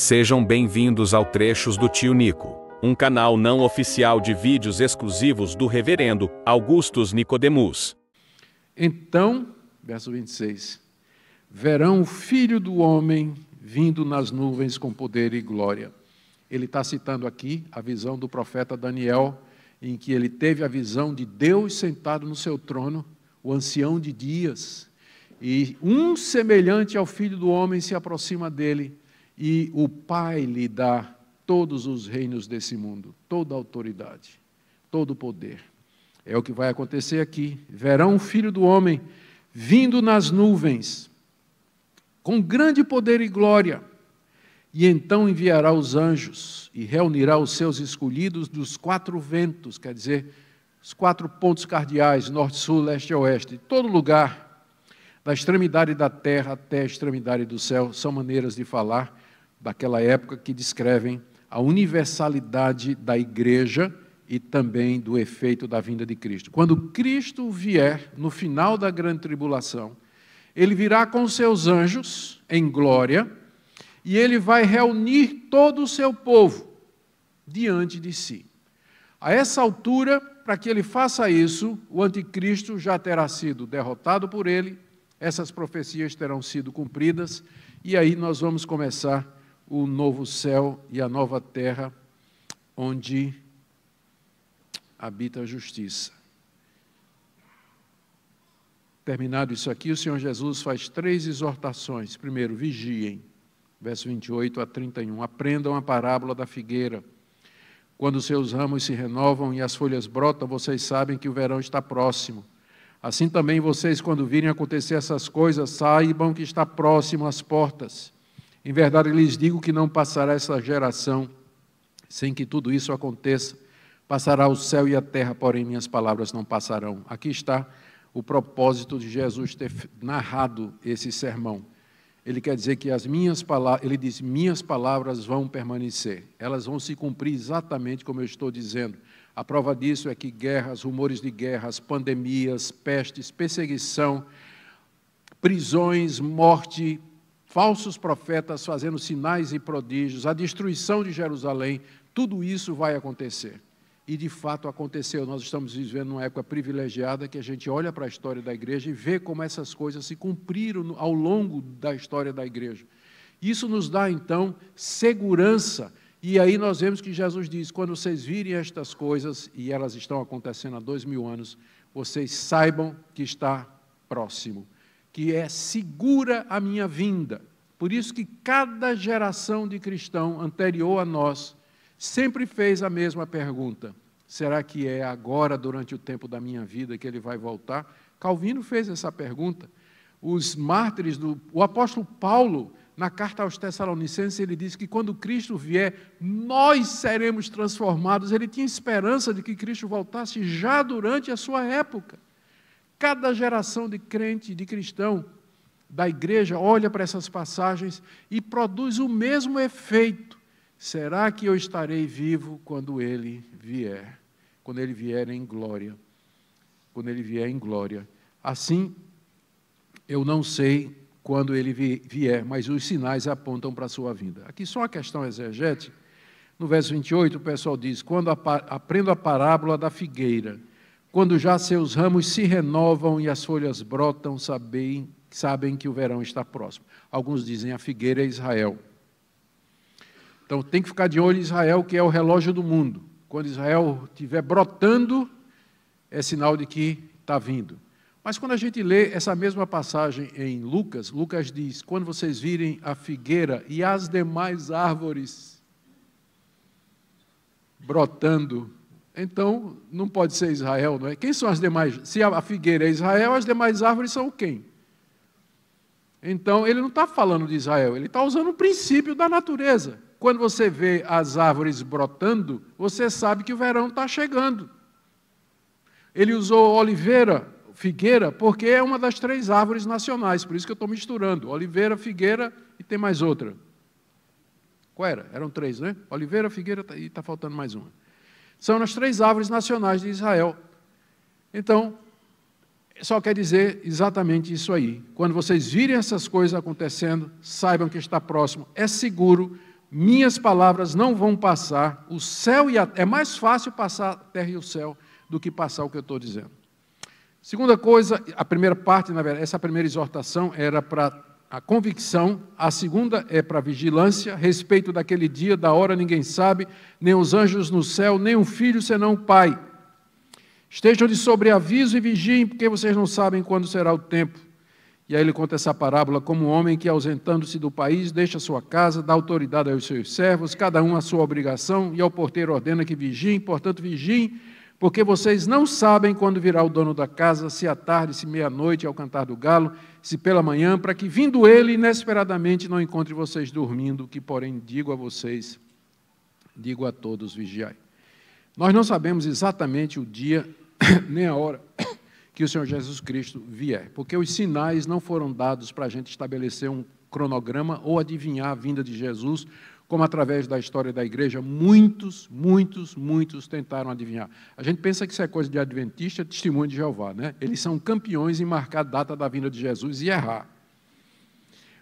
Sejam bem-vindos ao Trechos do Tio Nico, um canal não oficial de vídeos exclusivos do reverendo Augustus Nicodemus. Então, verso 26, verão o Filho do Homem vindo nas nuvens com poder e glória. Ele está citando aqui a visão do profeta Daniel, em que ele teve a visão de Deus sentado no seu trono, o ancião de dias, e um semelhante ao Filho do Homem se aproxima dele e o Pai lhe dá todos os reinos desse mundo, toda autoridade, todo poder. É o que vai acontecer aqui. Verão o filho do homem vindo nas nuvens, com grande poder e glória. E então enviará os anjos e reunirá os seus escolhidos dos quatro ventos, quer dizer, os quatro pontos cardeais, norte, sul, leste e oeste, todo lugar, da extremidade da terra até a extremidade do céu, são maneiras de falar daquela época que descrevem a universalidade da igreja e também do efeito da vinda de Cristo. Quando Cristo vier no final da grande tribulação, ele virá com seus anjos em glória e ele vai reunir todo o seu povo diante de si. A essa altura, para que ele faça isso, o anticristo já terá sido derrotado por ele, essas profecias terão sido cumpridas e aí nós vamos começar o novo céu e a nova terra onde habita a justiça. Terminado isso aqui, o Senhor Jesus faz três exortações. Primeiro, vigiem, verso 28 a 31. Aprendam a parábola da figueira. Quando seus ramos se renovam e as folhas brotam, vocês sabem que o verão está próximo. Assim também vocês, quando virem acontecer essas coisas, saibam que está próximo às portas. Em verdade lhes digo que não passará essa geração sem que tudo isso aconteça. Passará o céu e a terra, porém minhas palavras não passarão. Aqui está o propósito de Jesus ter narrado esse sermão. Ele quer dizer que as minhas palavras, ele diz: minhas palavras vão permanecer. Elas vão se cumprir exatamente como eu estou dizendo. A prova disso é que guerras, rumores de guerras, pandemias, pestes, perseguição, prisões, morte, falsos profetas fazendo sinais e prodígios, a destruição de Jerusalém, tudo isso vai acontecer. E de fato aconteceu. Nós estamos vivendo uma época privilegiada que a gente olha para a história da igreja e vê como essas coisas se cumpriram ao longo da história da igreja. Isso nos dá então segurança. E aí nós vemos que Jesus diz: quando vocês virem estas coisas, e elas estão acontecendo há dois mil anos, vocês saibam que está próximo que é segura a minha vinda. Por isso que cada geração de cristão anterior a nós sempre fez a mesma pergunta: será que é agora, durante o tempo da minha vida, que ele vai voltar? Calvino fez essa pergunta. Os mártires do o apóstolo Paulo, na carta aos Tessalonicenses, ele diz que quando Cristo vier, nós seremos transformados. Ele tinha esperança de que Cristo voltasse já durante a sua época. Cada geração de crente, de cristão, da igreja olha para essas passagens e produz o mesmo efeito. Será que eu estarei vivo quando ele vier? Quando ele vier em glória. Quando ele vier em glória. Assim, eu não sei quando ele vier, mas os sinais apontam para a sua vinda. Aqui só uma questão exegética. No verso 28, o pessoal diz: Quando aprendo a parábola da figueira, quando já seus ramos se renovam e as folhas brotam, sabem, sabem que o verão está próximo. Alguns dizem a figueira é Israel. Então tem que ficar de olho em Israel, que é o relógio do mundo. Quando Israel estiver brotando, é sinal de que está vindo. Mas quando a gente lê essa mesma passagem em Lucas, Lucas diz: Quando vocês virem a figueira e as demais árvores brotando, então, não pode ser Israel, não é? Quem são as demais? Se a figueira é Israel, as demais árvores são quem? Então, ele não está falando de Israel, ele está usando o princípio da natureza. Quando você vê as árvores brotando, você sabe que o verão está chegando. Ele usou oliveira, figueira, porque é uma das três árvores nacionais, por isso que eu estou misturando. Oliveira, figueira e tem mais outra. Qual era? Eram três, né? Oliveira, figueira tá, e está faltando mais uma são as três árvores nacionais de Israel. Então, só quer dizer exatamente isso aí. Quando vocês virem essas coisas acontecendo, saibam que está próximo, é seguro, minhas palavras não vão passar, o céu e a é mais fácil passar a terra e o céu do que passar o que eu estou dizendo. Segunda coisa, a primeira parte, na verdade, essa primeira exortação era para a convicção, a segunda é para a vigilância, respeito daquele dia, da hora ninguém sabe, nem os anjos no céu, nem um filho senão o Pai. Estejam de sobreaviso e vigiem, porque vocês não sabem quando será o tempo. E aí ele conta essa parábola como um homem que, ausentando-se do país, deixa sua casa, dá autoridade aos seus servos, cada um a sua obrigação, e ao porteiro ordena que vigiem, portanto vigiem, porque vocês não sabem quando virá o dono da casa, se à tarde, se meia-noite, ao cantar do galo, se pela manhã, para que vindo ele inesperadamente não encontre vocês dormindo, que porém digo a vocês, digo a todos, vigiai. Nós não sabemos exatamente o dia nem a hora que o Senhor Jesus Cristo vier, porque os sinais não foram dados para a gente estabelecer um cronograma ou adivinhar a vinda de Jesus como através da história da igreja, muitos, muitos, muitos tentaram adivinhar. A gente pensa que isso é coisa de adventista, testemunho de Jeová, né? Eles são campeões em marcar a data da vinda de Jesus e errar.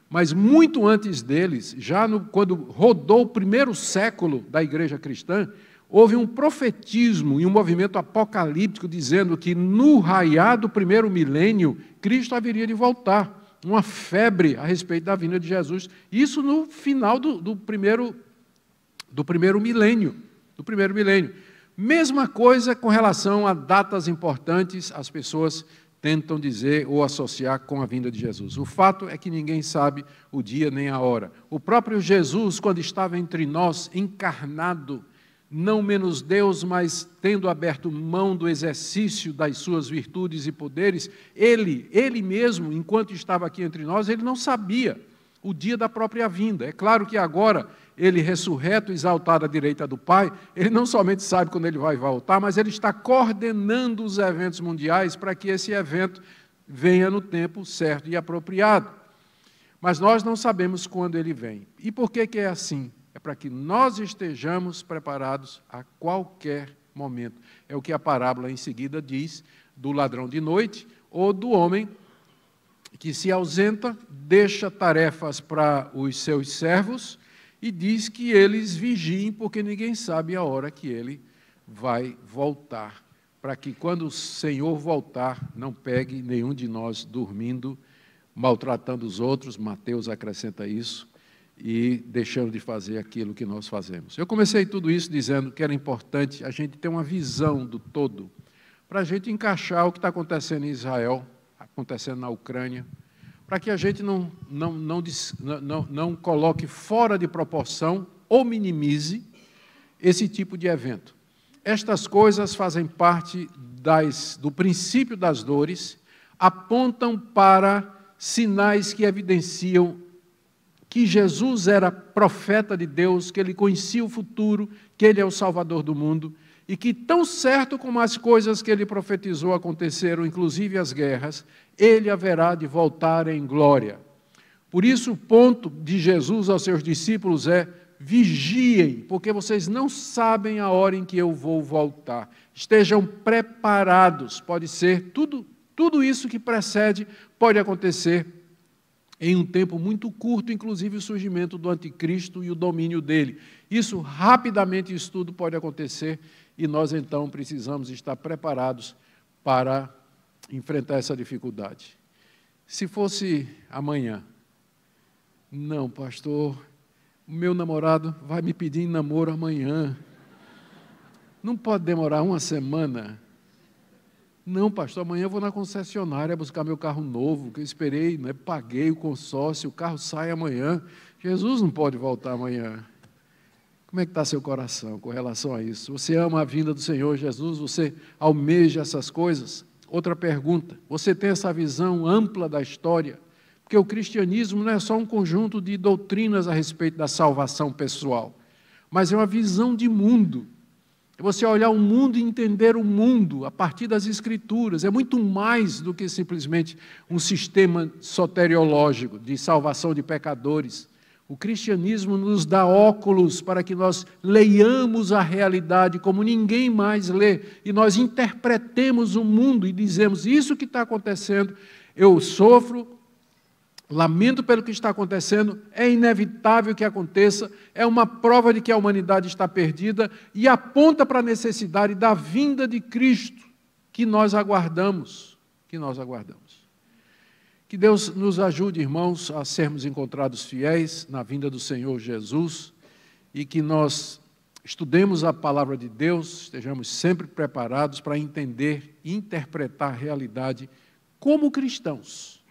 Mas muito antes deles, já no, quando rodou o primeiro século da igreja cristã, houve um profetismo e um movimento apocalíptico dizendo que no raiar do primeiro milênio, Cristo haveria de voltar uma febre a respeito da vinda de Jesus. Isso no final do, do primeiro, do primeiro milênio. Do primeiro milênio. Mesma coisa com relação a datas importantes, as pessoas tentam dizer ou associar com a vinda de Jesus. O fato é que ninguém sabe o dia nem a hora. O próprio Jesus, quando estava entre nós, encarnado, não menos Deus, mas tendo aberto mão do exercício das suas virtudes e poderes, ele, ele mesmo, enquanto estava aqui entre nós, ele não sabia o dia da própria vinda. É claro que agora, ele ressurreto, exaltado à direita do Pai, ele não somente sabe quando ele vai voltar, mas ele está coordenando os eventos mundiais para que esse evento venha no tempo certo e apropriado. Mas nós não sabemos quando ele vem. E por que, que é assim? é para que nós estejamos preparados a qualquer momento. É o que a parábola em seguida diz do ladrão de noite ou do homem que se ausenta, deixa tarefas para os seus servos e diz que eles vigiem, porque ninguém sabe a hora que ele vai voltar, para que quando o Senhor voltar, não pegue nenhum de nós dormindo, maltratando os outros. Mateus acrescenta isso e deixando de fazer aquilo que nós fazemos. Eu comecei tudo isso dizendo que era importante a gente ter uma visão do todo, para a gente encaixar o que está acontecendo em Israel, acontecendo na Ucrânia, para que a gente não, não, não, não, não coloque fora de proporção ou minimize esse tipo de evento. Estas coisas fazem parte das, do princípio das dores, apontam para sinais que evidenciam que Jesus era profeta de Deus, que ele conhecia o futuro, que ele é o Salvador do mundo e que, tão certo como as coisas que ele profetizou aconteceram, inclusive as guerras, ele haverá de voltar em glória. Por isso, o ponto de Jesus aos seus discípulos é: vigiem, porque vocês não sabem a hora em que eu vou voltar. Estejam preparados. Pode ser tudo, tudo isso que precede pode acontecer em um tempo muito curto, inclusive o surgimento do anticristo e o domínio dele. Isso rapidamente, isso tudo pode acontecer e nós então precisamos estar preparados para enfrentar essa dificuldade. Se fosse amanhã, não, pastor, meu namorado vai me pedir namoro amanhã. Não pode demorar uma semana não, pastor, amanhã eu vou na concessionária buscar meu carro novo, que eu esperei, né, paguei o consórcio, o carro sai amanhã. Jesus não pode voltar amanhã. Como é que está seu coração com relação a isso? Você ama a vinda do Senhor Jesus? Você almeja essas coisas? Outra pergunta: você tem essa visão ampla da história? Porque o cristianismo não é só um conjunto de doutrinas a respeito da salvação pessoal, mas é uma visão de mundo é você olhar o mundo e entender o mundo a partir das Escrituras. É muito mais do que simplesmente um sistema soteriológico de salvação de pecadores. O cristianismo nos dá óculos para que nós leiamos a realidade como ninguém mais lê e nós interpretemos o mundo e dizemos: isso que está acontecendo, eu sofro, Lamento pelo que está acontecendo, é inevitável que aconteça, é uma prova de que a humanidade está perdida e aponta para a necessidade da vinda de Cristo que nós aguardamos, que nós aguardamos. Que Deus nos ajude, irmãos, a sermos encontrados fiéis na vinda do Senhor Jesus e que nós estudemos a palavra de Deus, estejamos sempre preparados para entender e interpretar a realidade como cristãos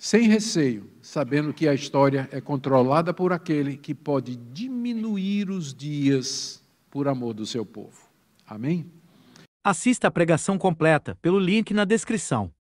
sem receio, sabendo que a história é controlada por aquele que pode diminuir os dias por amor do seu povo. Amém? Assista a pregação completa pelo link na descrição.